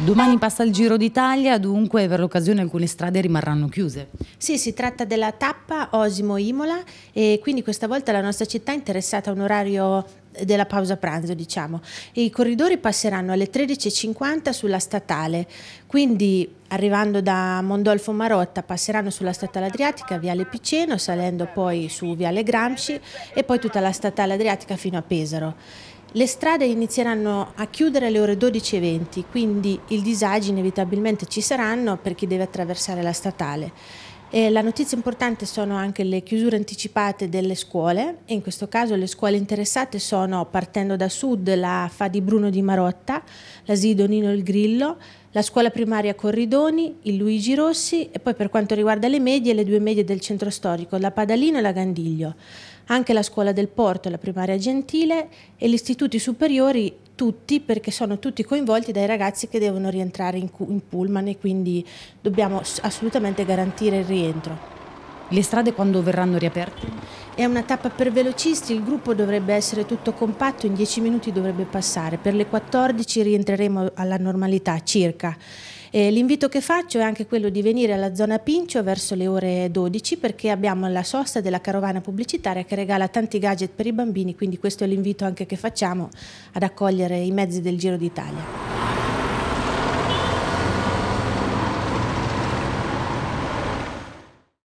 Domani passa il Giro d'Italia, dunque per l'occasione alcune strade rimarranno chiuse. Sì, si tratta della tappa Osimo-Imola e quindi questa volta la nostra città è interessata a un orario eh, della pausa pranzo, diciamo. I corridori passeranno alle 13.50 sulla statale, quindi arrivando da Mondolfo Marotta passeranno sulla statale adriatica, Viale Piceno, salendo poi su Viale Gramsci e poi tutta la statale adriatica fino a Pesaro. Le strade inizieranno a chiudere alle ore 12.20, quindi i disagi inevitabilmente ci saranno per chi deve attraversare la statale. E la notizia importante sono anche le chiusure anticipate delle scuole, in questo caso le scuole interessate sono, partendo da sud, la FA di Bruno di Marotta, l'Asido Nino il Grillo, la scuola primaria Corridoni, il Luigi Rossi e poi per quanto riguarda le medie, le due medie del centro storico, la Padalino e la Gandiglio. Anche la scuola del Porto, la primaria Gentile e gli istituti superiori tutti perché sono tutti coinvolti dai ragazzi che devono rientrare in, in pullman e quindi dobbiamo assolutamente garantire il rientro. Le strade quando verranno riaperte? È una tappa per velocisti, il gruppo dovrebbe essere tutto compatto, in 10 minuti dovrebbe passare. Per le 14 rientreremo alla normalità circa. Eh, l'invito che faccio è anche quello di venire alla zona Pincio verso le ore 12 perché abbiamo la sosta della carovana pubblicitaria che regala tanti gadget per i bambini, quindi questo è l'invito anche che facciamo ad accogliere i mezzi del Giro d'Italia.